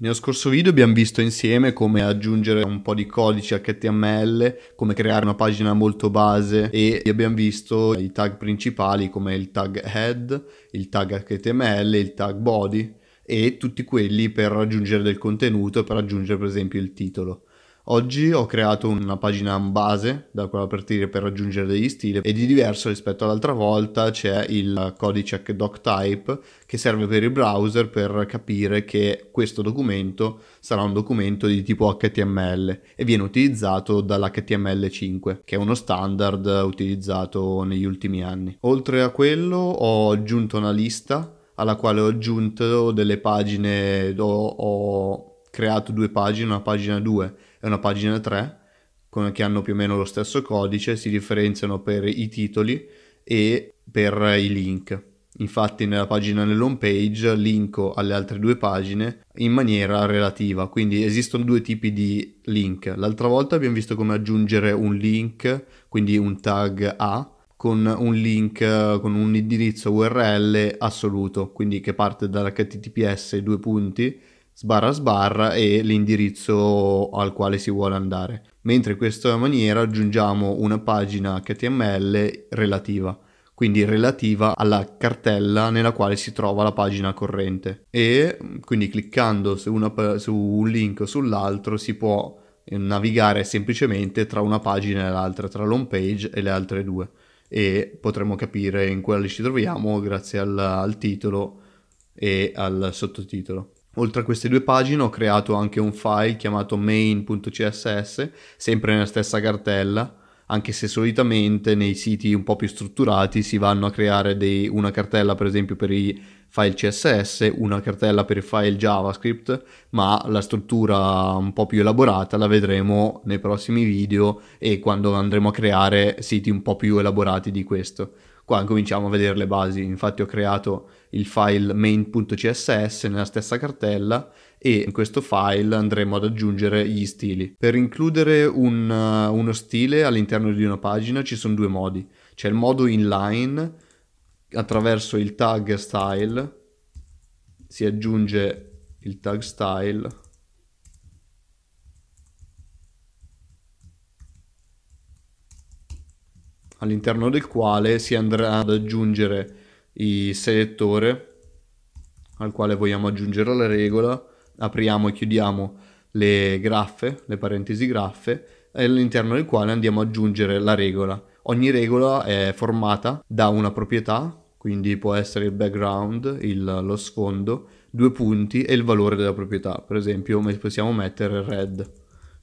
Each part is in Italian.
Nello scorso video abbiamo visto insieme come aggiungere un po' di codice HTML, come creare una pagina molto base e abbiamo visto i tag principali come il tag head, il tag HTML, il tag body e tutti quelli per aggiungere del contenuto, per aggiungere per esempio il titolo. Oggi ho creato una pagina base da cui partire per raggiungere degli stili e di diverso rispetto all'altra volta c'è il codice doctype che serve per il browser per capire che questo documento sarà un documento di tipo HTML e viene utilizzato dall'HTML5 che è uno standard utilizzato negli ultimi anni. Oltre a quello ho aggiunto una lista alla quale ho aggiunto delle pagine, ho, ho creato due pagine, una pagina 2 e una pagina 3 con, che hanno più o meno lo stesso codice, si differenziano per i titoli e per i link. Infatti nella pagina nell'home page linko alle altre due pagine in maniera relativa, quindi esistono due tipi di link. L'altra volta abbiamo visto come aggiungere un link, quindi un tag A, con un link con un indirizzo URL assoluto, quindi che parte dall'HTTPS due punti sbarra sbarra e l'indirizzo al quale si vuole andare. Mentre in questa maniera aggiungiamo una pagina HTML relativa, quindi relativa alla cartella nella quale si trova la pagina corrente. E quindi cliccando su, una, su un link o sull'altro si può eh, navigare semplicemente tra una pagina e l'altra, tra l'home page e le altre due. E potremo capire in quale ci troviamo grazie al, al titolo e al sottotitolo. Oltre a queste due pagine ho creato anche un file chiamato main.css, sempre nella stessa cartella, anche se solitamente nei siti un po' più strutturati si vanno a creare dei, una cartella per esempio per i file CSS, una cartella per i file JavaScript, ma la struttura un po' più elaborata la vedremo nei prossimi video e quando andremo a creare siti un po' più elaborati di questo. Qua cominciamo a vedere le basi, infatti ho creato il file main.css nella stessa cartella e in questo file andremo ad aggiungere gli stili. Per includere un, uh, uno stile all'interno di una pagina ci sono due modi. C'è il modo inline attraverso il tag style si aggiunge il tag style all'interno del quale si andrà ad aggiungere il selettore al quale vogliamo aggiungere la regola, apriamo e chiudiamo le graffe, le parentesi graffe, all'interno del quale andiamo ad aggiungere la regola. Ogni regola è formata da una proprietà, quindi può essere il background, il, lo sfondo, due punti e il valore della proprietà. Per esempio possiamo mettere red.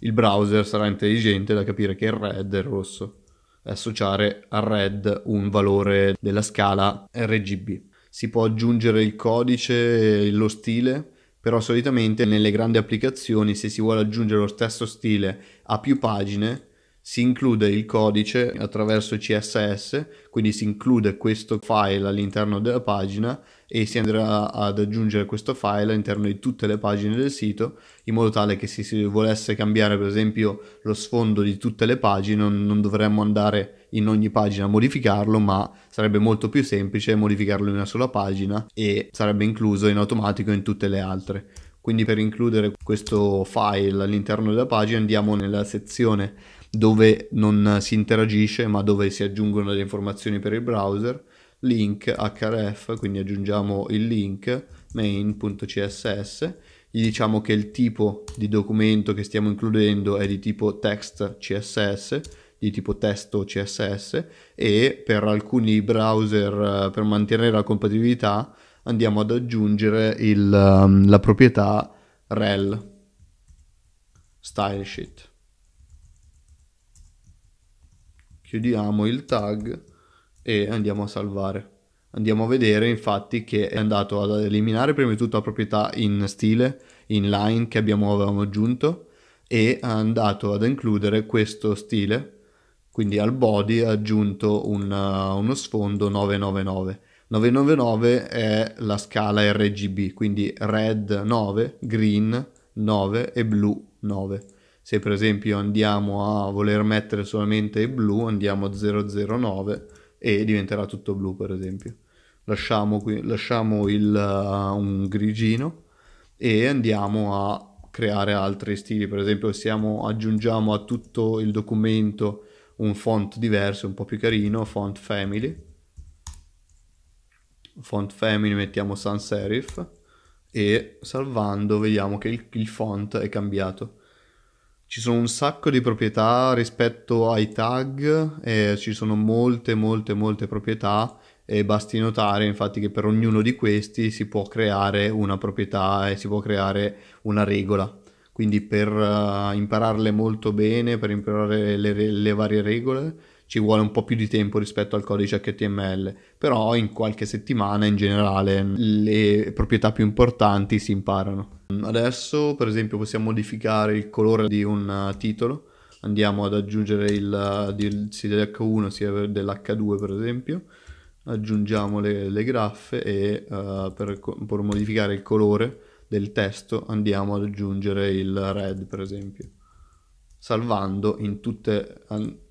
Il browser sarà intelligente da capire che il red è il rosso associare al red un valore della scala RGB. Si può aggiungere il codice e lo stile, però solitamente nelle grandi applicazioni se si vuole aggiungere lo stesso stile a più pagine si include il codice attraverso CSS, quindi si include questo file all'interno della pagina e si andrà ad aggiungere questo file all'interno di tutte le pagine del sito in modo tale che se si volesse cambiare per esempio lo sfondo di tutte le pagine non, non dovremmo andare in ogni pagina a modificarlo ma sarebbe molto più semplice modificarlo in una sola pagina e sarebbe incluso in automatico in tutte le altre quindi per includere questo file all'interno della pagina andiamo nella sezione dove non si interagisce ma dove si aggiungono le informazioni per il browser link href, quindi aggiungiamo il link main.css, gli diciamo che il tipo di documento che stiamo includendo è di tipo text CSS, di tipo testo CSS e per alcuni browser eh, per mantenere la compatibilità andiamo ad aggiungere il, ehm, la proprietà rel style sheet. Chiudiamo il tag e andiamo a salvare. Andiamo a vedere infatti che è andato ad eliminare prima di tutto la proprietà in stile, in line che abbiamo avevamo aggiunto e ha andato ad includere questo stile, quindi al body ha aggiunto un, uno sfondo 999. 999 è la scala RGB, quindi red 9, green 9 e blu 9. Se per esempio andiamo a voler mettere solamente blu andiamo a 009 e diventerà tutto blu per esempio. Lasciamo, qui, lasciamo il, uh, un grigino e andiamo a creare altri stili, per esempio siamo, aggiungiamo a tutto il documento un font diverso, un po' più carino, font family. Font family mettiamo sans serif e salvando vediamo che il, il font è cambiato ci sono un sacco di proprietà rispetto ai tag, eh, ci sono molte, molte, molte proprietà e basti notare infatti che per ognuno di questi si può creare una proprietà e si può creare una regola. Quindi per uh, impararle molto bene, per imparare le, le varie regole, ci vuole un po' più di tempo rispetto al codice HTML, però in qualche settimana in generale le proprietà più importanti si imparano. Adesso per esempio possiamo modificare il colore di un uh, titolo, andiamo ad aggiungere il uh, sia dell'H1 sia dell'H2 per esempio, aggiungiamo le, le graffe e uh, per, per modificare il colore del testo andiamo ad aggiungere il red per esempio salvando in tutte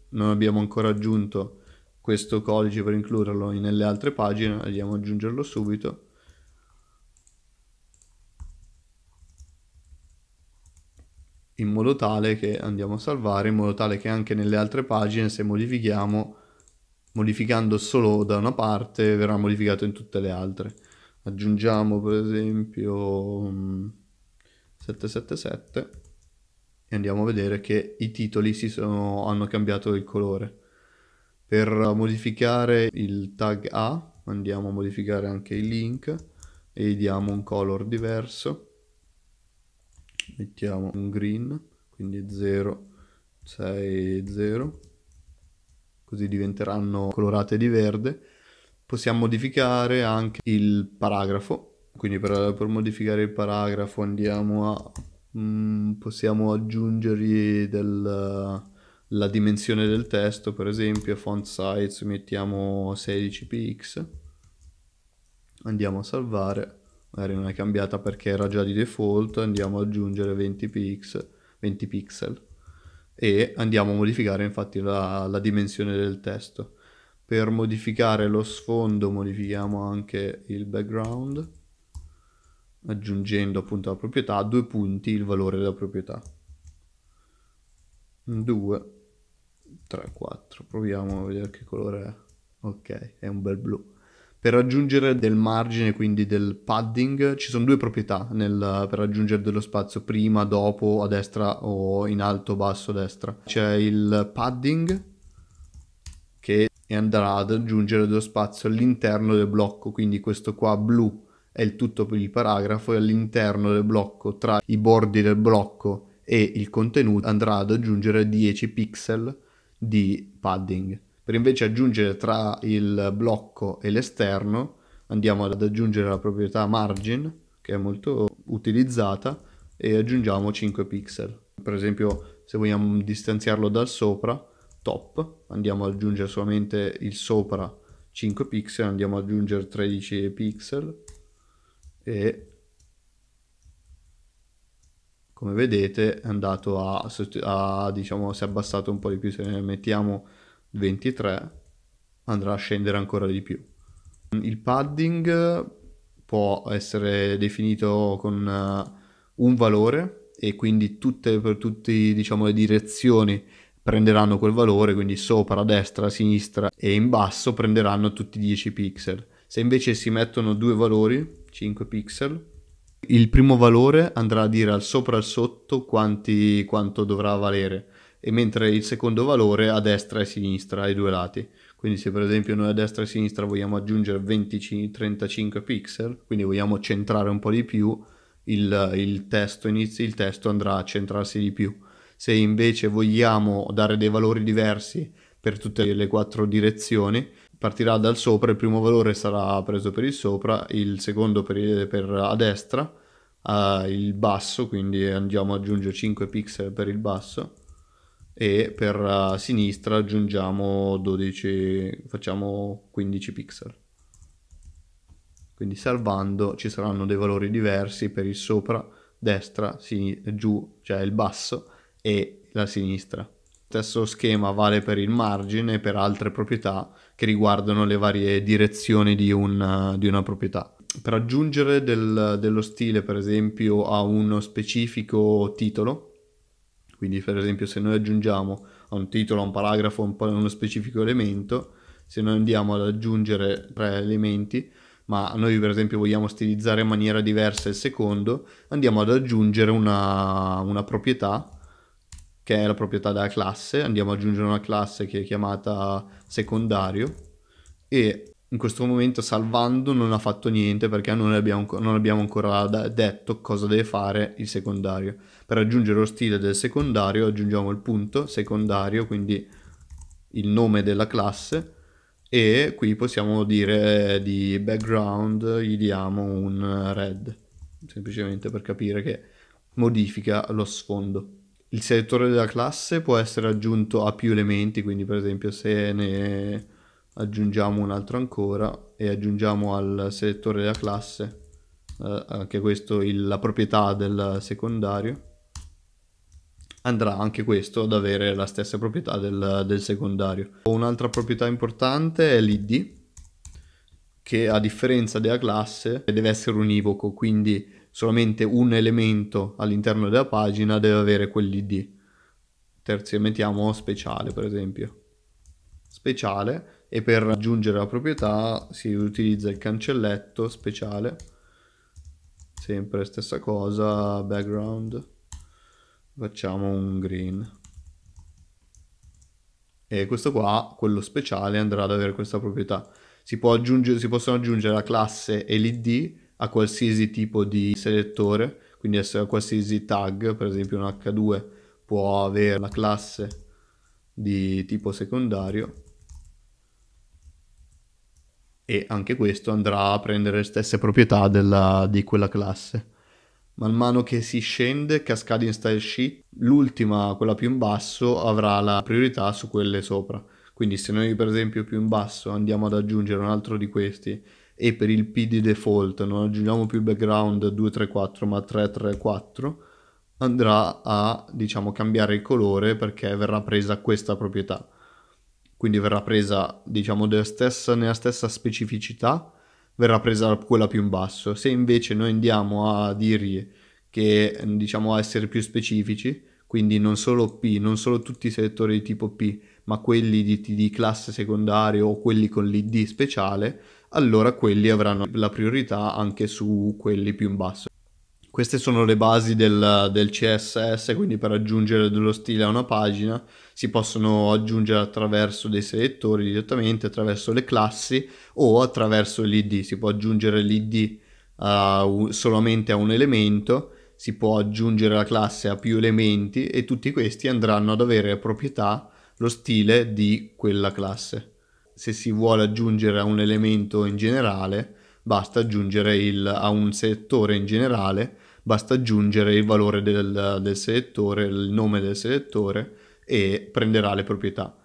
non abbiamo ancora aggiunto questo codice per includerlo nelle altre pagine, andiamo ad aggiungerlo subito. in modo tale che andiamo a salvare in modo tale che anche nelle altre pagine se modifichiamo modificando solo da una parte verrà modificato in tutte le altre aggiungiamo per esempio 777 mm, e andiamo a vedere che i titoli sono, hanno cambiato il colore. Per modificare il tag A andiamo a modificare anche il link e gli diamo un color diverso. Mettiamo un green, quindi 0, 6, 0. Così diventeranno colorate di verde. Possiamo modificare anche il paragrafo. Quindi per, per modificare il paragrafo andiamo a Mm, possiamo aggiungergli del, la dimensione del testo, per esempio, font size, mettiamo 16 px. Andiamo a salvare, magari non è cambiata perché era già di default, andiamo ad aggiungere 20 px, 20 pixel e andiamo a modificare infatti la, la dimensione del testo. Per modificare lo sfondo modifichiamo anche il background aggiungendo appunto la proprietà a due punti il valore della proprietà 2 3 4 proviamo a vedere che colore è ok è un bel blu per aggiungere del margine quindi del padding ci sono due proprietà nel, per aggiungere dello spazio prima dopo a destra o in alto basso a destra c'è il padding che andrà ad aggiungere dello spazio all'interno del blocco quindi questo qua blu è il tutto per il paragrafo e all'interno del blocco, tra i bordi del blocco e il contenuto, andrà ad aggiungere 10 pixel di padding. Per invece aggiungere tra il blocco e l'esterno andiamo ad aggiungere la proprietà margin, che è molto utilizzata, e aggiungiamo 5 pixel. Per esempio se vogliamo distanziarlo dal sopra, top, andiamo ad aggiungere solamente il sopra 5 pixel, andiamo ad aggiungere 13 pixel e come vedete è andato a, a diciamo si è abbassato un po' di più se ne mettiamo 23 andrà a scendere ancora di più il padding può essere definito con eh, un valore e quindi tutte per tutte diciamo, le direzioni prenderanno quel valore, quindi sopra, destra, sinistra e in basso prenderanno tutti i 10 pixel. Se invece si mettono due valori, 5 pixel, il primo valore andrà a dire al sopra e al sotto quanti, quanto dovrà valere, e mentre il secondo valore a destra e a sinistra, ai due lati. Quindi se per esempio noi a destra e a sinistra vogliamo aggiungere 20, 35 pixel, quindi vogliamo centrare un po' di più, il, il, testo, inizio, il testo andrà a centrarsi di più. Se invece vogliamo dare dei valori diversi per tutte le quattro direzioni, partirà dal sopra, il primo valore sarà preso per il sopra, il secondo per, per a destra, eh, il basso, quindi andiamo ad aggiungere 5 pixel per il basso e per a sinistra aggiungiamo 12, facciamo 15 pixel. Quindi salvando ci saranno dei valori diversi per il sopra, destra, sin- giù, cioè il basso e la sinistra stesso schema vale per il margine e per altre proprietà che riguardano le varie direzioni di, un, di una proprietà. Per aggiungere del, dello stile, per esempio, a uno specifico titolo, quindi per esempio se noi aggiungiamo a un titolo, a un paragrafo, un, uno specifico elemento, se noi andiamo ad aggiungere tre elementi, ma noi per esempio vogliamo stilizzare in maniera diversa il secondo, andiamo ad aggiungere una, una proprietà che è la proprietà della classe, andiamo ad aggiungere una classe che è chiamata secondario e in questo momento salvando non ha fatto niente perché non abbiamo, non abbiamo ancora detto cosa deve fare il secondario. Per aggiungere lo stile del secondario aggiungiamo il punto secondario, quindi il nome della classe e qui possiamo dire di background gli diamo un red semplicemente per capire che modifica lo sfondo il selettore della classe può essere aggiunto a più elementi, quindi per esempio se ne aggiungiamo un altro ancora e aggiungiamo al selettore della classe eh, anche questo il, la proprietà del secondario andrà anche questo ad avere la stessa proprietà del, del secondario. Un'altra proprietà importante è l'id che a differenza della classe deve essere univoco, quindi solamente un elemento all'interno della pagina deve avere quell'id. Terzi, mettiamo speciale per esempio. Speciale e per aggiungere la proprietà si utilizza il cancelletto speciale. Sempre stessa cosa, background. Facciamo un green. E questo qua, quello speciale, andrà ad avere questa proprietà. Si, si possono aggiungere la classe e l'id a qualsiasi tipo di selettore, quindi a qualsiasi tag, per esempio un H2 può avere la classe di tipo secondario e anche questo andrà a prendere le stesse proprietà della, di quella classe. Man mano che si scende, cascade in style sheet, l'ultima, quella più in basso, avrà la priorità su quelle sopra. Quindi se noi per esempio più in basso andiamo ad aggiungere un altro di questi e per il P di default non aggiungiamo più il background 234 ma 334 andrà a diciamo cambiare il colore perché verrà presa questa proprietà quindi verrà presa diciamo stessa, nella stessa specificità verrà presa quella più in basso se invece noi andiamo a dirgli che diciamo a essere più specifici quindi non solo P non solo tutti i selettori di tipo P ma quelli di, di classe secondaria o quelli con l'ID speciale allora quelli avranno la priorità anche su quelli più in basso. Queste sono le basi del, del CSS, quindi per aggiungere dello stile a una pagina si possono aggiungere attraverso dei selettori direttamente, attraverso le classi o attraverso l'id. Si può aggiungere l'id uh, solamente a un elemento, si può aggiungere la classe a più elementi e tutti questi andranno ad avere proprietà lo stile di quella classe se si vuole aggiungere a un elemento in generale, basta aggiungere il, a un selettore in generale, basta aggiungere il valore del, del selettore, il nome del selettore e prenderà le proprietà.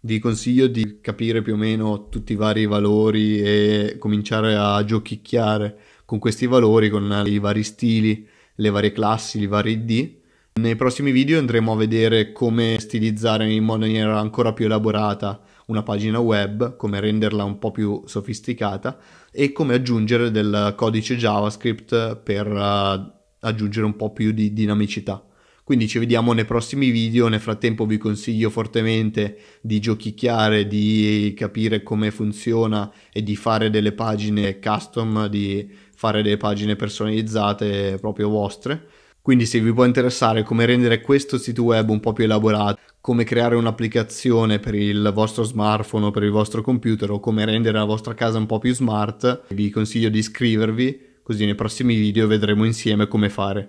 Vi consiglio di capire più o meno tutti i vari valori e cominciare a giochicchiare con questi valori, con i vari stili, le varie classi, i vari ID. Nei prossimi video andremo a vedere come stilizzare in maniera ancora più elaborata una pagina web, come renderla un po' più sofisticata e come aggiungere del codice JavaScript per uh, aggiungere un po' più di dinamicità. Quindi ci vediamo nei prossimi video, nel frattempo vi consiglio fortemente di giochicchiare, di capire come funziona e di fare delle pagine custom, di fare delle pagine personalizzate proprio vostre. Quindi se vi può interessare come rendere questo sito web un po' più elaborato, come creare un'applicazione per il vostro smartphone o per il vostro computer o come rendere la vostra casa un po' più smart, vi consiglio di iscrivervi, così nei prossimi video vedremo insieme come fare.